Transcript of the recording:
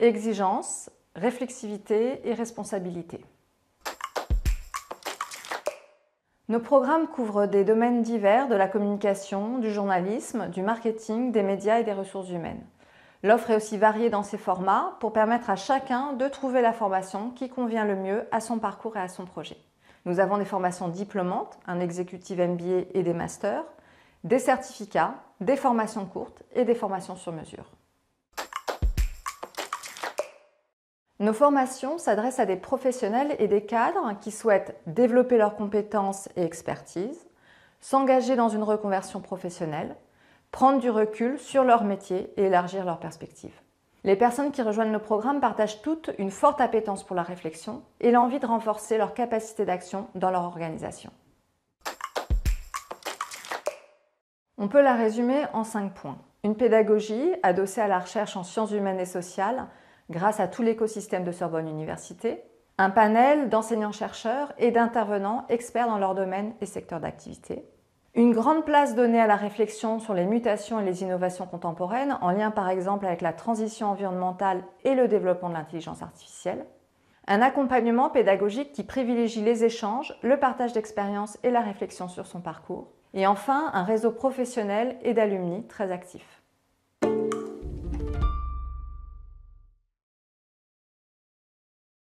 exigence, réflexivité et responsabilité. Nos programmes couvrent des domaines divers de la communication, du journalisme, du marketing, des médias et des ressources humaines. L'offre est aussi variée dans ses formats pour permettre à chacun de trouver la formation qui convient le mieux à son parcours et à son projet. Nous avons des formations diplômantes, un exécutif MBA et des masters, des certificats, des formations courtes et des formations sur mesure. Nos formations s'adressent à des professionnels et des cadres qui souhaitent développer leurs compétences et expertises, s'engager dans une reconversion professionnelle, prendre du recul sur leur métier et élargir leurs perspectives. Les personnes qui rejoignent nos programmes partagent toutes une forte appétence pour la réflexion et l'envie de renforcer leur capacité d'action dans leur organisation. On peut la résumer en cinq points. Une pédagogie adossée à la recherche en sciences humaines et sociales grâce à tout l'écosystème de Sorbonne Université, un panel d'enseignants-chercheurs et d'intervenants experts dans leur domaine et secteur d'activité. Une grande place donnée à la réflexion sur les mutations et les innovations contemporaines, en lien par exemple avec la transition environnementale et le développement de l'intelligence artificielle. Un accompagnement pédagogique qui privilégie les échanges, le partage d'expériences et la réflexion sur son parcours. Et enfin, un réseau professionnel et d'alumni très actif.